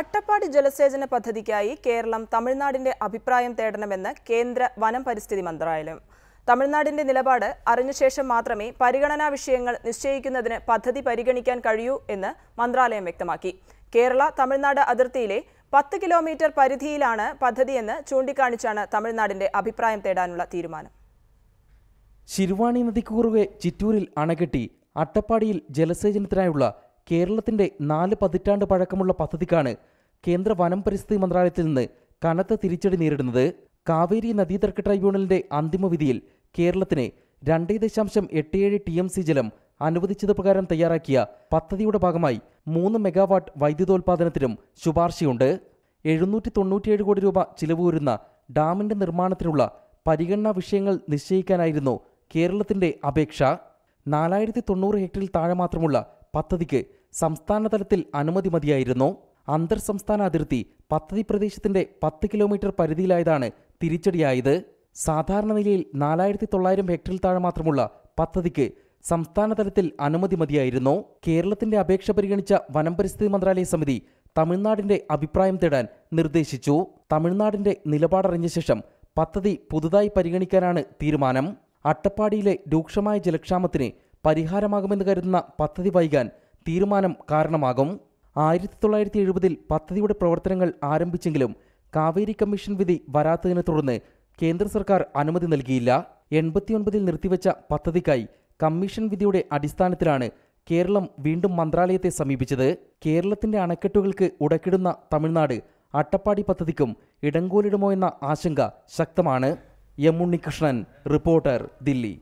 അട്ടപ്പാടി ജലസേചന പദ്ധതിക്കായി കേരളം തമിഴ്നാടിന്റെ അഭിപ്രായം തേടണമെന്ന് കേന്ദ്ര വനം പരിസ്ഥിതി മന്ത്രാലയം തമിഴ്നാടിന്റെ നിലപാട് അറിഞ്ഞ ശേഷം മാത്രമേ പരിഗണനാ വിഷയങ്ങൾ നിശ്ചയിക്കുന്നതിന് പദ്ധതി പരിഗണിക്കാൻ കഴിയൂ എന്ന് മന്ത്രാലയം വ്യക്തമാക്കി കേരള തമിഴ്നാട് അതിർത്തിയിലെ പത്ത് കിലോമീറ്റർ പരിധിയിലാണ് പദ്ധതിയെന്ന് ചൂണ്ടിക്കാണിച്ചാണ് തമിഴ്നാടിന്റെ അഭിപ്രായം തേടാനുള്ള തീരുമാനം ശിരുവാണി നദിക്ക് ചിറ്റൂരിൽ അണകെട്ടി അട്ടപ്പാടിയിൽ ജലസേചനത്തിനായുള്ള കേരളത്തിന്റെ നാല് പതിറ്റാണ്ട് പഴക്കമുള്ള പദ്ധതിക്കാണ് കേന്ദ്ര വനം പരിസ്ഥിതി മന്ത്രാലയത്തിൽ നിന്ന് കനത്ത തിരിച്ചടി നേരിടുന്നത് കാവേരി നദീതർക്ക ട്രൈബ്യൂണലിന്റെ അന്തിമവിധിയിൽ കേരളത്തിന് രണ്ടേ ദശാംശം ഏഴ് ടി എം സി ജലം അനുവദിച്ചത് പ്രകാരം തയ്യാറാക്കിയ പദ്ധതിയുടെ ഭാഗമായി മൂന്ന് മെഗാവാട്ട് വൈദ്യുതോൽപാദനത്തിനും ശുപാർശയുണ്ട് എഴുന്നൂറ്റി തൊണ്ണൂറ്റിയേഴ് കോടി രൂപ ചിലവ് വരുന്ന ഡാമിന്റെ നിർമ്മാണത്തിനുള്ള പരിഗണനാ വിഷയങ്ങൾ നിശ്ചയിക്കാനായിരുന്നു കേരളത്തിന്റെ അപേക്ഷ നാലായിരത്തി തൊണ്ണൂറ് ഹെക്ടറിൽ താഴെ മാത്രമുള്ള പദ്ധതിക്ക് സംസ്ഥാന തലത്തിൽ അനുമതി മതിയായിരുന്നു അന്തർ സംസ്ഥാന അതിർത്തി പദ്ധതി പ്രദേശത്തിന്റെ പത്ത് കിലോമീറ്റർ പരിധിയിലായതാണ് തിരിച്ചടിയായത് സാധാരണ നിലയിൽ നാലായിരത്തി തൊള്ളായിരം ഹെക്ടറിൽ താഴെ മാത്രമുള്ള പദ്ധതിക്ക് സംസ്ഥാന തലത്തിൽ അനുമതി മതിയായിരുന്നു കേരളത്തിന്റെ അപേക്ഷ പരിഗണിച്ച വനം പരിസ്ഥിതി മന്ത്രാലയ സമിതി തമിഴ്നാടിന്റെ അഭിപ്രായം തേടാൻ നിർദ്ദേശിച്ചു തമിഴ്നാടിന്റെ നിലപാടറിഞ്ഞ ശേഷം പദ്ധതി പുതുതായി പരിഗണിക്കാനാണ് തീരുമാനം അട്ടപ്പാടിയിലെ രൂക്ഷമായ ജലക്ഷാമത്തിന് പരിഹാരമാകുമെന്ന് കരുതുന്ന പദ്ധതി വൈകാൻ തീരുമാനം കാരണമാകും ആയിരത്തി തൊള്ളായിരത്തി എഴുപതിൽ പദ്ധതിയുടെ പ്രവർത്തനങ്ങൾ ആരംഭിച്ചെങ്കിലും കാവേരി കമ്മീഷൻ വിധി വരാത്തതിനെ തുടർന്ന് കേന്ദ്ര സർക്കാർ അനുമതി നൽകിയില്ല എൺപത്തിയൊൻപതിൽ നിർത്തിവെച്ച പദ്ധതിക്കായി കമ്മീഷൻ വിധിയുടെ അടിസ്ഥാനത്തിലാണ് കേരളം വീണ്ടും മന്ത്രാലയത്തെ സമീപിച്ചത് കേരളത്തിന്റെ അണക്കെട്ടുകൾക്ക് ഉടക്കിടുന്ന തമിഴ്നാട് അട്ടപ്പാടി പദ്ധതിക്കും ഇടങ്കോലിടുമോ എന്ന ആശങ്ക ശക്തമാണ് എം ഉണ്ണികൃഷ്ണൻ റിപ്പോർട്ടർ ദില്ലി